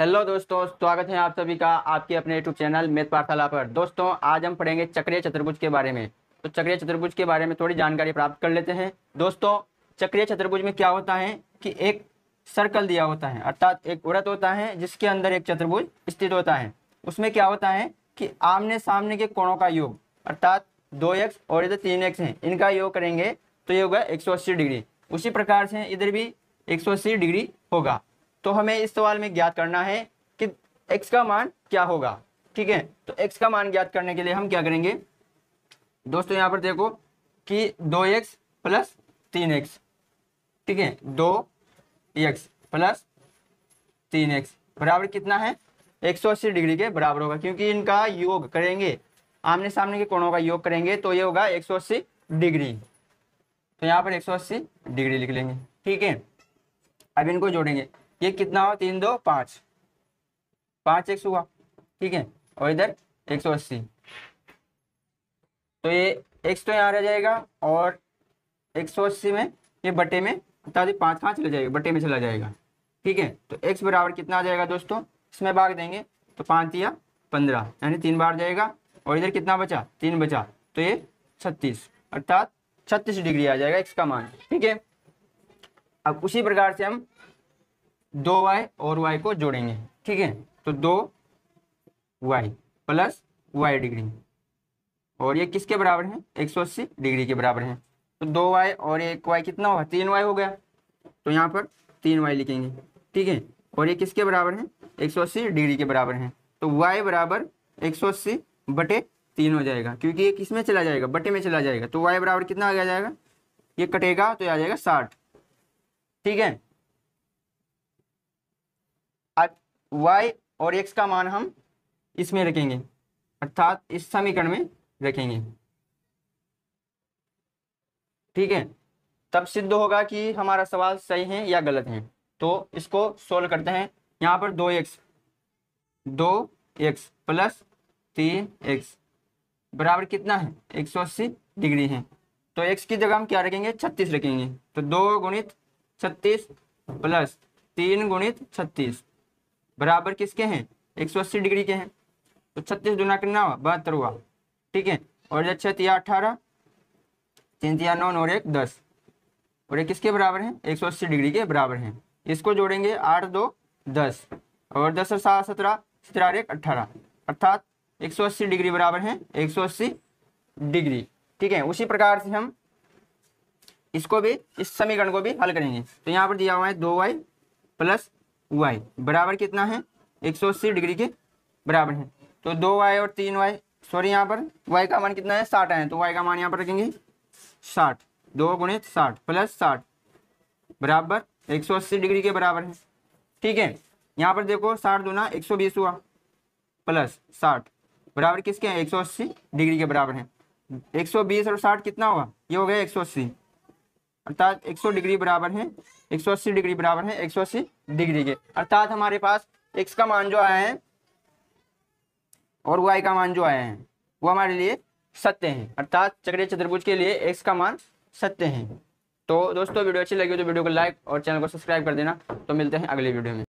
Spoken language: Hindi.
हेलो दोस्तों स्वागत है आप सभी का आपके अपने यूट्यूब चैनल मेथ पाठशाला पर दोस्तों आज हम पढ़ेंगे चक्रीय चतुर्भुज के बारे में तो चक्रीय चतुर्भुज के बारे में थोड़ी जानकारी प्राप्त कर लेते हैं दोस्तों चक्रीय चतुर्भुज में क्या होता है कि एक सर्कल दिया होता है अर्थात एक उड़त होता है जिसके अंदर एक चतुर्भुज स्थित होता है उसमें क्या होता है कि आमने सामने के कोणों का योग अर्थात दो और इधर तीन एक्स हैं इनका योग करेंगे तो ये होगा एक डिग्री उसी प्रकार से इधर भी एक डिग्री होगा तो हमें इस सवाल में ज्ञात करना है कि एक्स का मान क्या होगा ठीक है तो एक्स का मान ज्ञात करने के लिए हम क्या करेंगे दोस्तों यहाँ पर देखो कि दो एक्स प्लस तीन एक्स ठीक है दो एक्स प्लस तीन एक्स बराबर कितना है एक सौ अस्सी डिग्री के बराबर होगा क्योंकि इनका योग करेंगे आमने सामने के कोणों का योग करेंगे तो ये होगा एक सौ अस्सी डिग्री तो यहाँ पर एक सौ अस्सी डिग्री लिख लेंगे ठीक है अब इनको जोड़ेंगे ये कितना हुआ तीन दो पांच पांच एक हुआ ठीक है और इधर एक सौ अस्सी तो ये एक्स तो यहाँ रह जाएगा और एक सौ अस्सी में ये बटे में बता दी पांच पांच चला जाएगा बटे में चला जाएगा ठीक है तो एक्स बराबर कितना आ जाएगा दोस्तों इसमें भाग देंगे तो पांच या पंद्रह यानी तीन बार जाएगा और इधर कितना बचा तीन बचा तो ये छत्तीस अर्थात छत्तीस डिग्री आ जाएगा एक्स का मान ठीक है अब उसी प्रकार से हम दो वाई और वाई को जोड़ेंगे ठीक है तो दो वाई प्लस वाई डिग्री और ये किसके बराबर है एक सौ अस्सी डिग्री के बराबर है तो दो वाई और एक वाई कितना हुआ तीन वाई हो गया तो यहाँ पर तीन वाई लिखेंगे ठीक है और ये किसके बराबर है एक सौ अस्सी डिग्री के बराबर है तो वाई बराबर एक सौ अस्सी बटे तीन हो जाएगा क्योंकि ये किस में चला जाएगा बटे में चला जाएगा तो वाई बराबर कितना आ जाएगा ये कटेगा तो आ जाएगा साठ ठीक है अब और एक्स का मान हम इसमें रखेंगे अर्थात इस समीकरण में रखेंगे ठीक है तब सिद्ध होगा कि हमारा सवाल सही है या गलत है तो इसको सोल्व करते हैं यहाँ पर दो एक्स दो एक्स प्लस तीन एक्स बराबर कितना है एक सौ अस्सी डिग्री है तो एक्स की जगह हम क्या रखेंगे छत्तीस रखेंगे तो दो गुणित छत्तीस प्लस तीन गुणित छत्तीस बराबर किसके हैं एक सौ अस्सी डिग्री के हैं तो छत्तीस दुना कितना हुआ बहत्तर हुआ ठीक है और यह छतिया अठारह तीन तिया नौ और एक दस और ये किसके बराबर है एक सौ अस्सी डिग्री के बराबर हैं इसको जोड़ेंगे आठ दो दस और दस और सात सत्रह सत्रह एक अट्ठारह अर्थात एक सौ अस्सी डिग्री बराबर है एक सौ अस्सी डिग्री ठीक है उसी प्रकार से हम इसको भी इस समीकरण को भी हल करेंगे तो यहाँ पर दिया हुआ है दो वाई प्लस वाई बराबर कितना है एक सौ अस्सी डिग्री के बराबर है तो दो वाई और तीन वाई सॉरी यहाँ पर वाई का मान कितना है साठ है तो वाई का मान यहाँ पर रखेंगे साठ दो गुणे साठ प्लस साठ बराबर एक सौ अस्सी डिग्री के बराबर है ठीक है यहाँ पर देखो साठ दूना एक सौ बीस हुआ प्लस साठ बराबर किसके हैं एक सौ अस्सी डिग्री के बराबर है एक सौ बीस और साठ कितना हुआ ये हो गया एक सौ अस्सी अर्थात 100 डिग्री बराबर है 180 डिग्री बराबर है 180 डिग्री के अर्थात हमारे पास एक्स का मान जो आया है और वाई का मान जो आया है वो हमारे लिए सत्य है अर्थात चक्रीय चतुर्भुज के लिए एक्स का मान सत्य है तो दोस्तों वीडियो अच्छी लगी तो वीडियो को लाइक और चैनल को सब्सक्राइब कर देना तो मिलते हैं अगले वीडियो में